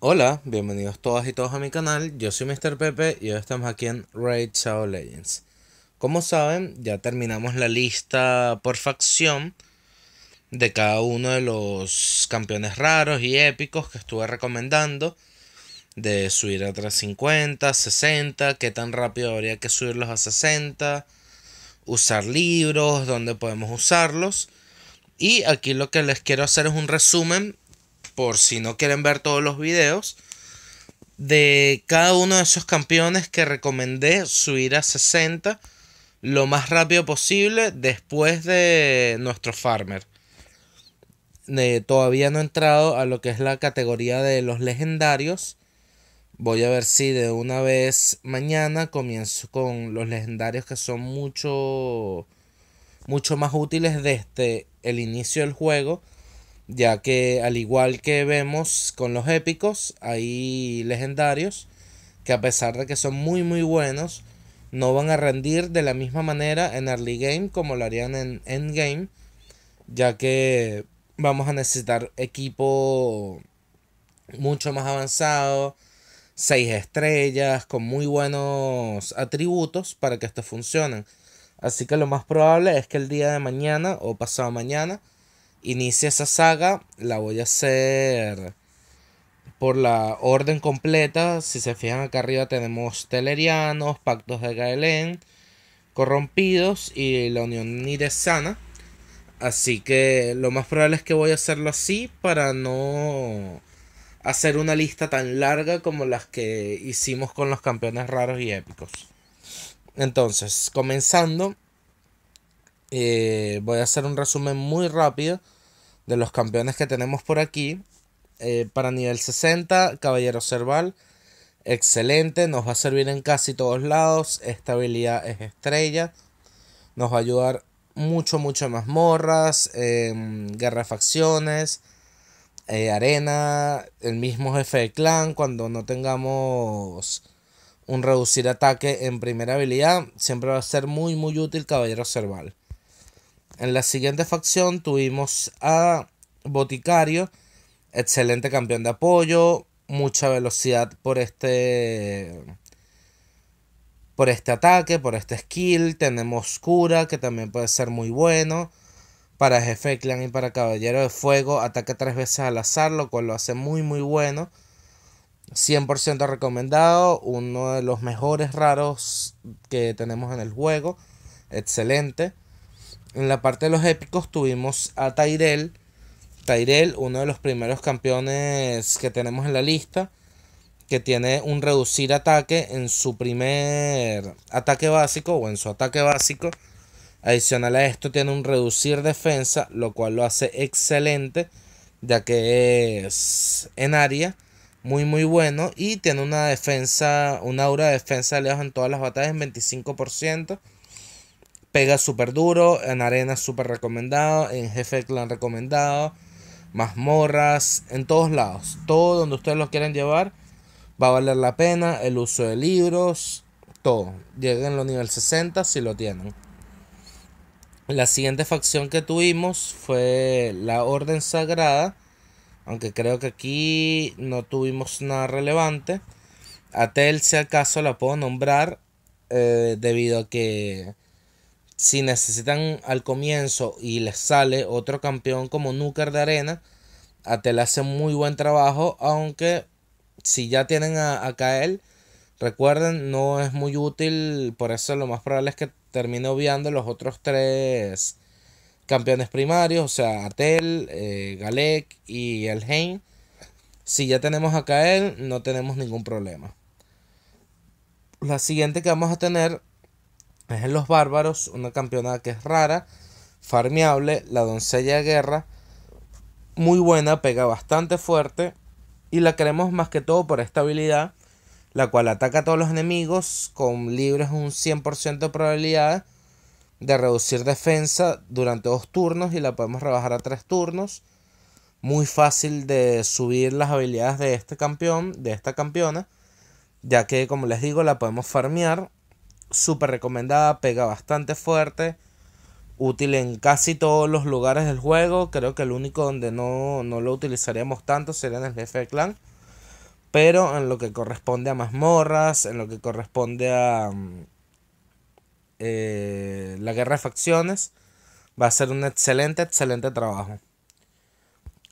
Hola, bienvenidos todas y todos a mi canal, yo soy Mr. Pepe y hoy estamos aquí en Raid Shadow Legends. Como saben, ya terminamos la lista por facción de cada uno de los campeones raros y épicos que estuve recomendando. De subir a 350, 60, qué tan rápido habría que subirlos a 60, usar libros, dónde podemos usarlos. Y aquí lo que les quiero hacer es un resumen por si no quieren ver todos los videos, de cada uno de esos campeones que recomendé subir a 60 lo más rápido posible después de nuestro farmer. todavía no he entrado a lo que es la categoría de los legendarios. Voy a ver si de una vez mañana comienzo con los legendarios que son mucho, mucho más útiles desde este, el inicio del juego ya que al igual que vemos con los épicos, hay legendarios que a pesar de que son muy muy buenos, no van a rendir de la misma manera en early game como lo harían en endgame, ya que vamos a necesitar equipo mucho más avanzado, 6 estrellas, con muy buenos atributos para que esto funcione. Así que lo más probable es que el día de mañana o pasado mañana Inicia esa saga, la voy a hacer por la orden completa. Si se fijan acá arriba tenemos Telerianos, Pactos de Gaelén, Corrompidos y la Unión Niresana. Así que lo más probable es que voy a hacerlo así para no hacer una lista tan larga como las que hicimos con los campeones raros y épicos. Entonces, comenzando, eh, voy a hacer un resumen muy rápido de los campeones que tenemos por aquí. Eh, para nivel 60, Caballero Cerval. Excelente, nos va a servir en casi todos lados. Esta habilidad es estrella. Nos va a ayudar mucho, mucho más morras en guerra de facciones, eh, arena, el mismo jefe de clan. Cuando no tengamos un reducir ataque en primera habilidad, siempre va a ser muy, muy útil Caballero Cerval. En la siguiente facción tuvimos a Boticario, excelente campeón de apoyo, mucha velocidad por este por este ataque, por este skill. Tenemos cura, que también puede ser muy bueno. Para jefe clan y para caballero de fuego, ataca tres veces al azar, lo cual lo hace muy muy bueno. 100% recomendado, uno de los mejores raros que tenemos en el juego. Excelente. En la parte de los épicos tuvimos a Tyrell. Tyrell, uno de los primeros campeones que tenemos en la lista, que tiene un reducir ataque en su primer ataque básico o en su ataque básico. Adicional a esto tiene un reducir defensa, lo cual lo hace excelente, ya que es en área, muy muy bueno y tiene una defensa, un aura de defensa de lejos en todas las batallas en 25% pega súper duro, en arena súper recomendado, en jefe clan recomendado, mazmorras, en todos lados. Todo donde ustedes lo quieran llevar va a valer la pena, el uso de libros, todo. Lleguen a nivel 60 si lo tienen. La siguiente facción que tuvimos fue la Orden Sagrada, aunque creo que aquí no tuvimos nada relevante. A Tel si acaso la puedo nombrar, eh, debido a que si necesitan al comienzo y les sale otro campeón como Núcar de Arena, Atel hace muy buen trabajo, aunque si ya tienen a, Kael, recuerden, no es muy útil, por eso lo más probable es que termine obviando los otros tres campeones primarios, o sea, Atel, eh, Galek y El Hain Si ya tenemos a Kael, no tenemos ningún problema. La siguiente que vamos a tener es en Los Bárbaros, una campeona que es rara, farmeable, la doncella de guerra, muy buena, pega bastante fuerte y la queremos más que todo por esta habilidad, la cual ataca a todos los enemigos con libres un 100% de probabilidad de reducir defensa durante dos turnos y la podemos rebajar a tres turnos. Muy fácil de subir las habilidades de este campeón, de esta campeona, ya que como les digo la podemos farmear súper recomendada, pega bastante fuerte, útil en casi todos los lugares del juego. Creo que el único donde no, lo utilizaríamos tanto sería en el jefe de clan. Pero en lo que corresponde a mazmorras, en lo que corresponde a mm, eh, la guerra de facciones, va a ser un excelente, excelente trabajo.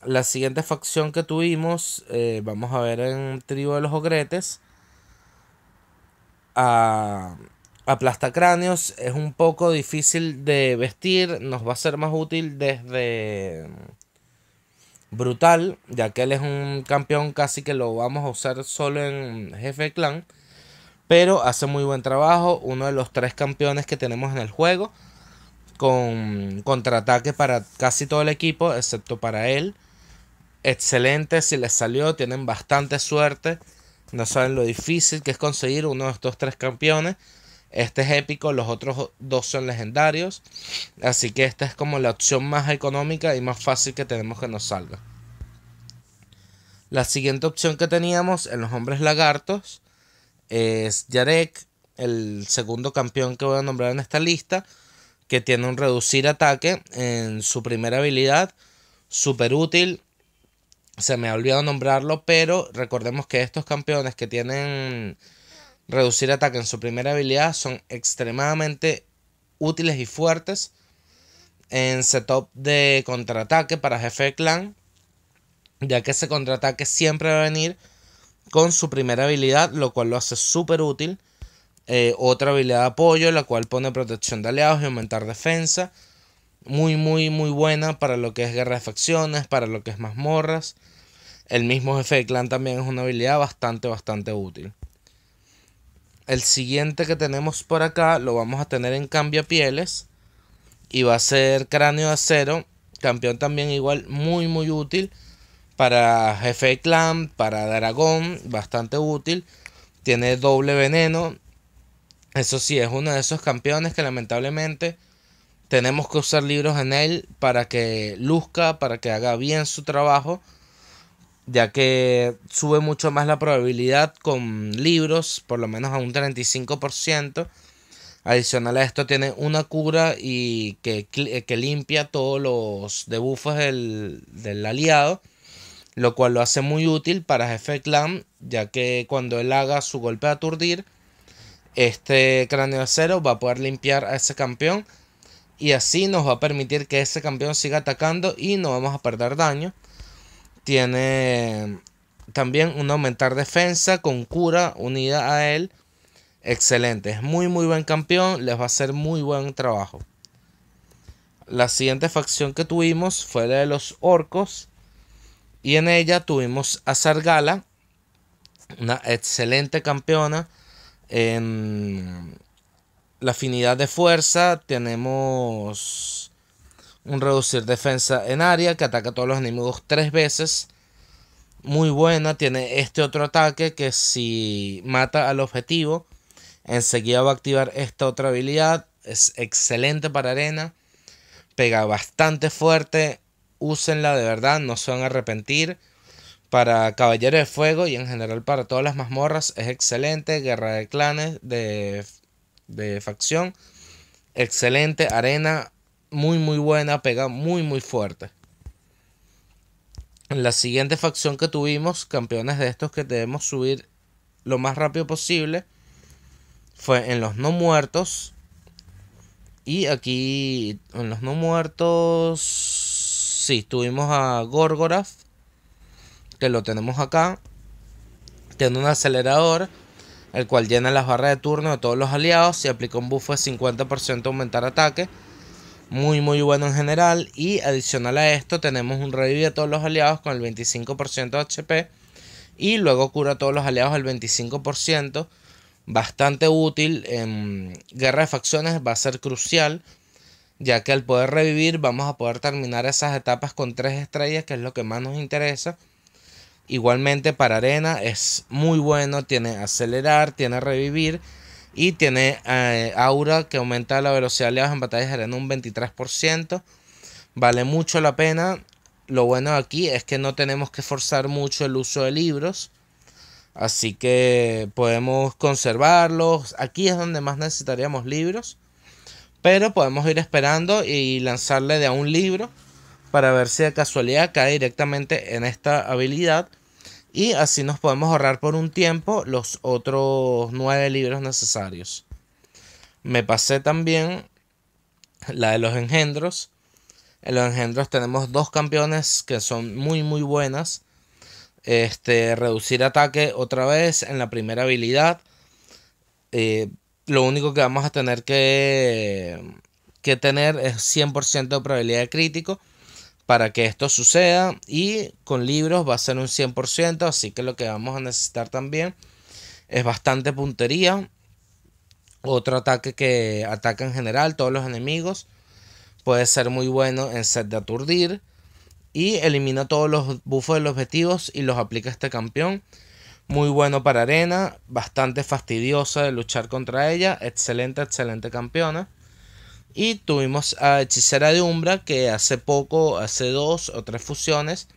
La siguiente facción que tuvimos, eh, vamos a ver en Tribu de los Ogretes. A aplastacráneos es un poco difícil de vestir, nos va a ser más útil desde mm, brutal, ya que él es un campeón casi que lo vamos a usar solo en jefe clan, pero hace muy buen trabajo, uno de los tres campeones que tenemos en el juego, con contraataque para casi todo el equipo, excepto para él. Excelente, si les salió, tienen bastante suerte, no saben lo difícil que es conseguir uno de estos tres campeones este es épico, los otros dos son legendarios. Así que esta es como la opción más económica y más fácil que tenemos que nos salga. La siguiente opción que teníamos en los hombres lagartos es Yarek, el segundo campeón que voy a nombrar en esta lista, que tiene un reducir ataque en su primera habilidad, súper útil. Se me ha olvidado nombrarlo, pero recordemos que estos campeones que tienen reducir ataque en su primera habilidad son extremadamente útiles y fuertes en setup de contraataque para jefe de clan, ya que ese contraataque siempre va a venir con su primera habilidad, lo cual lo hace súper útil. Eh, otra habilidad de apoyo, la cual pone protección de aliados y aumentar defensa. Muy, muy, muy buena para lo que es guerra de facciones, para lo que es mazmorras. El mismo jefe de clan también es una habilidad bastante, bastante útil. El siguiente que tenemos por acá lo vamos a tener en cambia pieles. Y va a ser cráneo de acero. Campeón también igual muy muy útil. Para jefe clan, para dragón. Bastante útil. Tiene doble veneno. Eso sí, es uno de esos campeones que lamentablemente tenemos que usar libros en él para que luzca, para que haga bien su trabajo ya que sube mucho más la probabilidad con libros, por lo menos a un 35%. Adicional a esto tiene una cura y que, limpia todos los debuffos del, del, aliado, lo cual lo hace muy útil para jefe clan, ya que cuando él haga su golpe de aturdir, este cráneo de acero va a poder limpiar a ese campeón y así nos va a permitir que ese campeón siga atacando y no vamos a perder daño. Tiene también un aumentar defensa con cura unida a él. Excelente, es muy muy buen campeón, les va a hacer muy buen trabajo. La siguiente facción que tuvimos fue la de los orcos. Y en ella tuvimos a Sargala, una excelente campeona. En la afinidad de fuerza tenemos un reducir defensa en área que ataca a todos los enemigos tres veces. Muy buena. Tiene este otro ataque que si mata al objetivo, enseguida va a activar esta otra habilidad. Es excelente para arena. Pega bastante fuerte. Úsenla de verdad, no se van a arrepentir para Caballero de Fuego y en general para todas las mazmorras es excelente. Guerra de clanes, de, de facción, excelente. Arena, muy muy buena, pega muy muy fuerte. La siguiente facción que tuvimos, campeones de estos que debemos subir lo más rápido posible, fue en los no muertos. Y aquí en los no muertos, sí, tuvimos a Gorgorath, que lo tenemos acá. Tiene un acelerador, el cual llena las barras de turno de todos los aliados y aplica un buff de 50% aumentar ataque muy muy bueno en general y adicional a esto tenemos un revivir a todos los aliados con el 25% de HP y luego cura a todos los aliados al 25%, bastante útil en guerra de facciones va a ser crucial ya que al poder revivir vamos a poder terminar esas etapas con 3 estrellas que es lo que más nos interesa. Igualmente para arena es muy bueno, tiene acelerar, tiene revivir y tiene eh, aura que aumenta la velocidad de en batallas de arena un 23%. Vale mucho la pena. Lo bueno aquí es que no tenemos que forzar mucho el uso de libros. Así que podemos conservarlos. Aquí es donde más necesitaríamos libros. Pero podemos ir esperando y lanzarle de a un libro para ver si de casualidad cae directamente en esta habilidad y así nos podemos ahorrar por un tiempo los otros 9 libros necesarios. Me pasé también la de los engendros. En los engendros tenemos dos campeones que son muy muy buenas. Este, reducir ataque otra vez en la primera habilidad. Eh, lo único que vamos a tener que, que tener es 100% de probabilidad de crítico para que esto suceda y con libros va a ser un 100%, así que lo que vamos a necesitar también es bastante puntería, otro ataque que ataca en general todos los enemigos, puede ser muy bueno en set de aturdir y elimina todos los buffos de los objetivos y los aplica este campeón. Muy bueno para arena, bastante fastidiosa de luchar contra ella, excelente, excelente campeona. Y tuvimos a Hechicera de Umbra, que hace poco, hace dos o tres fusiones,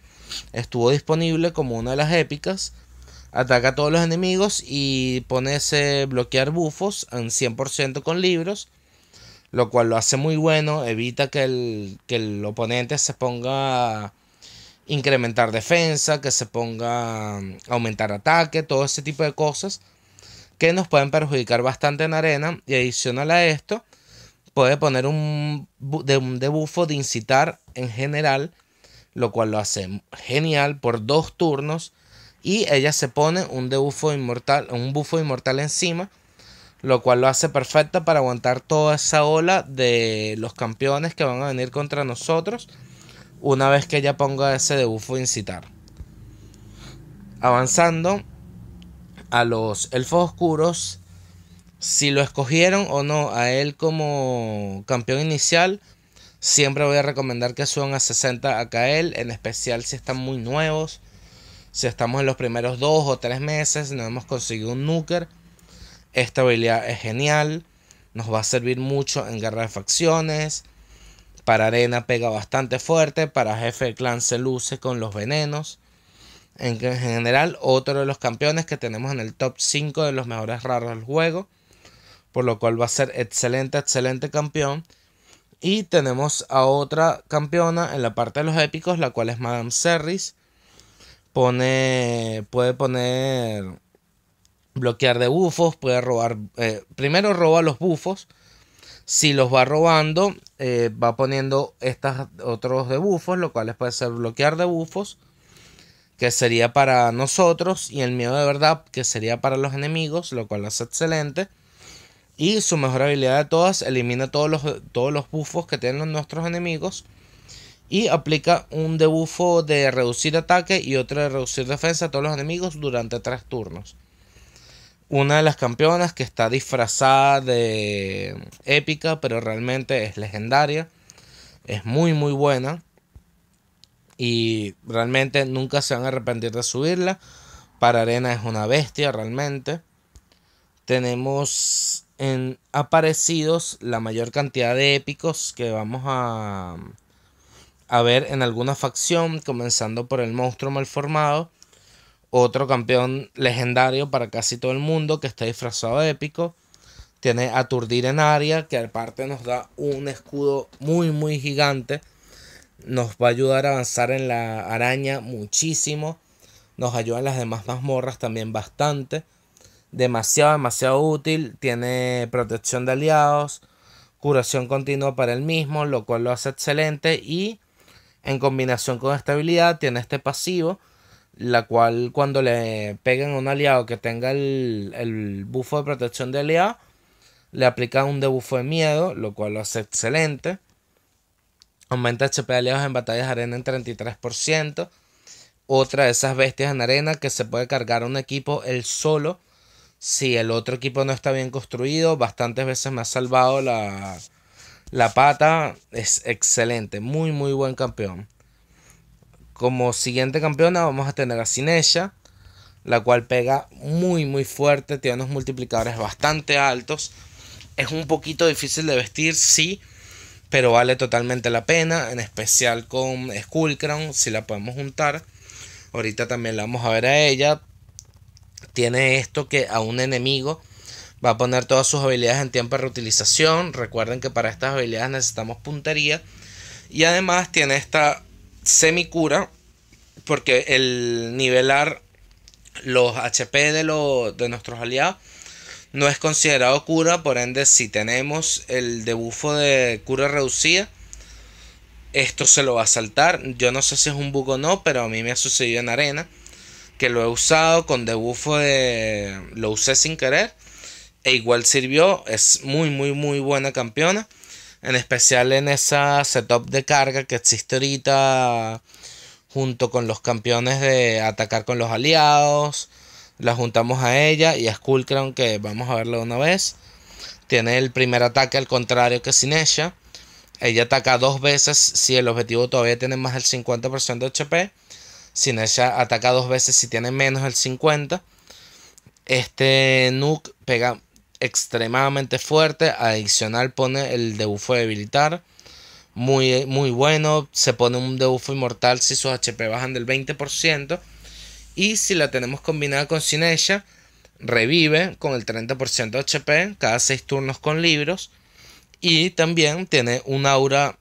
estuvo disponible como una de las épicas. Ataca a todos los enemigos y pone ese bloquear bufos en 100% con libros, lo cual lo hace muy bueno, evita que el, que el oponente se ponga a incrementar defensa, que se ponga a aumentar ataque, todo ese tipo de cosas que nos pueden perjudicar bastante en arena. Y adicional a esto, puede poner un, de, un debufo de incitar en general, lo cual lo hace genial por dos turnos. Y ella se pone un debufo inmortal, un bufo inmortal encima, lo cual lo hace perfecta para aguantar toda esa ola de los campeones que van a venir contra nosotros una vez que ella ponga ese debufo incitar. Avanzando a los elfos oscuros, si lo escogieron o no a él como campeón inicial, siempre voy a recomendar que suban a 60 a Kael, en especial si están muy nuevos. Si estamos en los primeros dos o tres meses, no hemos conseguido un nuker. Esta habilidad es genial. Nos va a servir mucho en guerra de facciones. Para arena pega bastante fuerte. Para jefe de clan se luce con los venenos. En general, otro de los campeones que tenemos en el top 5 de los mejores raros del juego por lo cual va a ser excelente, excelente campeón. Y tenemos a otra campeona en la parte de los épicos, la cual es Madame Serris. Pone, puede poner bloquear de bufos, puede robar, eh, primero roba los bufos, si los va robando, eh, va poniendo estos otros de bufos. lo cual puede ser bloquear de bufos. que sería para nosotros, y el miedo de verdad, que sería para los enemigos, lo cual es excelente. Y su mejor habilidad de todas elimina todos los, todos los buffos que tienen nuestros enemigos. Y aplica un debuffo de reducir ataque y otro de reducir defensa a todos los enemigos durante tres turnos. Una de las campeonas que está disfrazada de épica, pero realmente es legendaria. Es muy muy buena. Y realmente nunca se van a arrepentir de subirla. Para Arena es una bestia realmente. Tenemos en aparecidos la mayor cantidad de épicos que vamos a, a ver en alguna facción, comenzando por el monstruo malformado, otro campeón legendario para casi todo el mundo que está disfrazado de épico. Tiene aturdir en área, que aparte nos da un escudo muy, muy gigante. Nos va a ayudar a avanzar en la araña muchísimo. Nos ayuda en las demás mazmorras también bastante demasiado, demasiado útil. Tiene protección de aliados, curación continua para el mismo, lo cual lo hace excelente. Y en combinación con estabilidad tiene este pasivo, la cual cuando le peguen a un aliado que tenga el, el bufo de protección de aliado, le aplica un debufo de miedo, lo cual lo hace excelente. Aumenta HP de aliados en batallas de arena en 33%. Otra de esas bestias en arena que se puede cargar un equipo el solo si el otro equipo no está bien construido, bastantes veces me ha salvado la, pata. Es excelente, muy, muy buen campeón. Como siguiente campeona vamos a tener a Sinesha la cual pega muy, muy fuerte, tiene unos multiplicadores bastante altos. Es un poquito difícil de vestir, sí, pero vale totalmente la pena, en especial con Skullcrown, si la podemos juntar. Ahorita también la vamos a ver a ella tiene esto que a un enemigo va a poner todas sus habilidades en tiempo de reutilización. Recuerden que para estas habilidades necesitamos puntería. Y además tiene esta semicura porque el nivelar los HP de, de nuestros aliados no es considerado cura, por ende si tenemos el debufo de cura reducida, esto se lo va a saltar. Yo no sé si es un bug o no, pero a mí me ha sucedido en arena que lo he usado con debufo Lo usé sin querer. E igual sirvió. Es muy, muy, muy buena campeona. En especial en esa setup de carga que existe ahorita. Junto con los campeones de atacar con los aliados. La juntamos a ella y a Skullcrown que vamos a verlo una vez. Tiene el primer ataque al contrario que sin ella. Ella ataca dos veces si el objetivo todavía tiene más del 50% de HP Sinesha ataca dos veces si tiene menos del 50. Este nuke pega extremadamente fuerte. Adicional pone el debuffo debilitar. Muy, muy bueno. Se pone un debuffo inmortal si sus HP bajan del 20%. Y si la tenemos combinada con Sinesha, revive con el 30% de HP cada 6 turnos con libros. Y también tiene un aura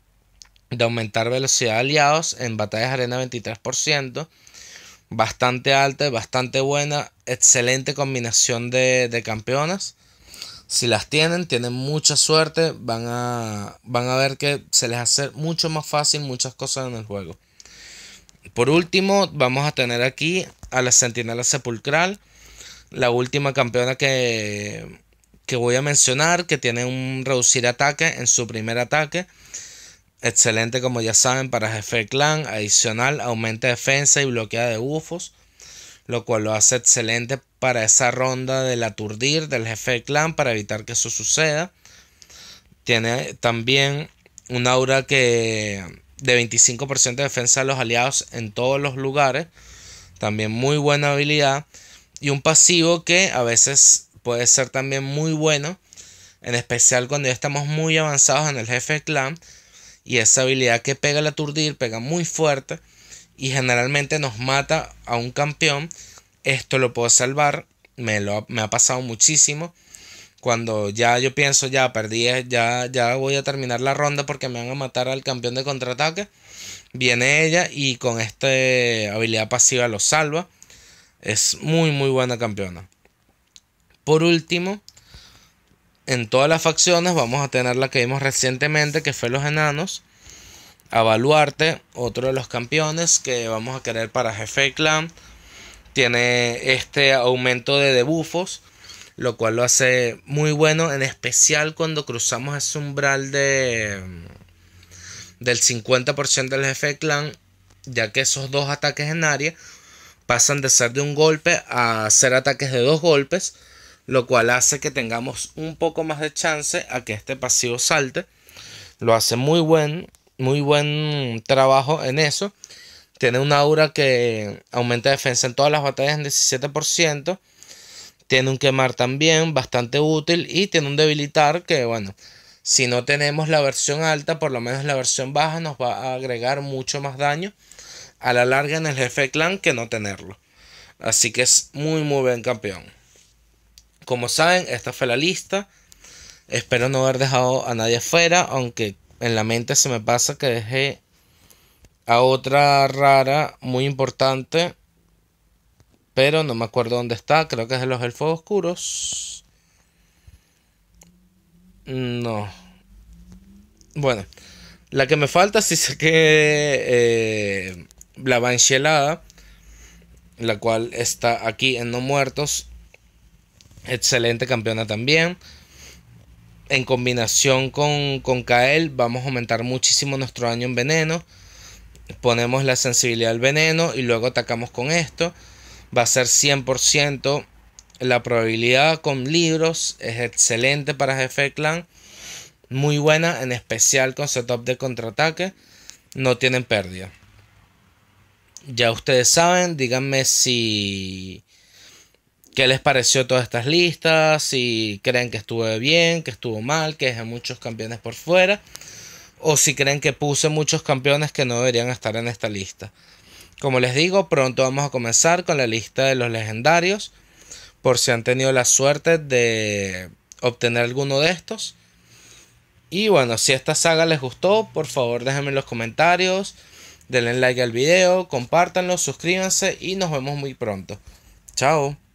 de aumentar velocidad de aliados en batallas arena 23%. Bastante alta, bastante buena, excelente combinación de, campeonas. Si las tienen, tienen mucha suerte, van a, van a ver que se les hace mucho más fácil muchas cosas en el juego. Por último, vamos a tener aquí a la Sentinela Sepulcral, la última campeona que, que voy a mencionar, que tiene un reducir ataque en su primer ataque Excelente, como ya saben, para jefe de clan. Adicional, aumenta defensa y bloquea de bufos. Lo cual lo hace excelente para esa ronda del aturdir del jefe de clan para evitar que eso suceda. Tiene también un aura que de 25% de defensa de los aliados en todos los lugares. También muy buena habilidad. Y un pasivo que a veces puede ser también muy bueno. En especial cuando ya estamos muy avanzados en el jefe de clan y esa habilidad que pega el aturdir pega muy fuerte y generalmente nos mata a un campeón. Esto lo puedo salvar, me, lo, me ha pasado muchísimo. Cuando ya yo pienso, ya perdí, ya, ya voy a terminar la ronda porque me van a matar al campeón de contraataque. Viene ella y con esta habilidad pasiva lo salva. Es muy, muy buena campeona. Por último, en todas las facciones vamos a tener la que vimos recientemente, que fue los enanos. A otro de los campeones que vamos a querer para jefe clan. Tiene este aumento de debufos, lo cual lo hace muy bueno, en especial cuando cruzamos ese umbral de del 50% del jefe clan, ya que esos dos ataques en área pasan de ser de un golpe a ser ataques de dos golpes lo cual hace que tengamos un poco más de chance a que este pasivo salte. Lo hace muy buen, muy buen trabajo en eso. Tiene una aura que aumenta defensa en todas las batallas en 17%. Tiene un quemar también, bastante útil. Y tiene un debilitar que, bueno, si no tenemos la versión alta, por lo menos la versión baja nos va a agregar mucho más daño a la larga en el jefe clan que no tenerlo. Así que es muy, muy buen campeón. Como saben, esta fue la lista. Espero no haber dejado a nadie afuera, aunque en la mente se me pasa que dejé a otra rara muy importante. Pero no me acuerdo dónde está. Creo que es de los elfos oscuros. No. Bueno. La que me falta sí sé que... Eh, la La cual está aquí en No Muertos. Excelente campeona también. En combinación con, con Kael vamos a aumentar muchísimo nuestro daño en veneno. Ponemos la sensibilidad al veneno y luego atacamos con esto. Va a ser 100% la probabilidad con libros. Es excelente para jefe clan. Muy buena, en especial con setup de contraataque. No tienen pérdida ya ustedes saben, díganme si qué les pareció todas estas listas, si creen que estuve bien, que estuvo mal, que dejé muchos campeones por fuera, o si creen que puse muchos campeones que no deberían estar en esta lista. Como les digo, pronto vamos a comenzar con la lista de los legendarios, por si han tenido la suerte de obtener alguno de estos. Y bueno, si esta saga les gustó, por favor déjenme en los comentarios, denle like al video, compártanlo, suscríbanse y nos vemos muy pronto. Chao.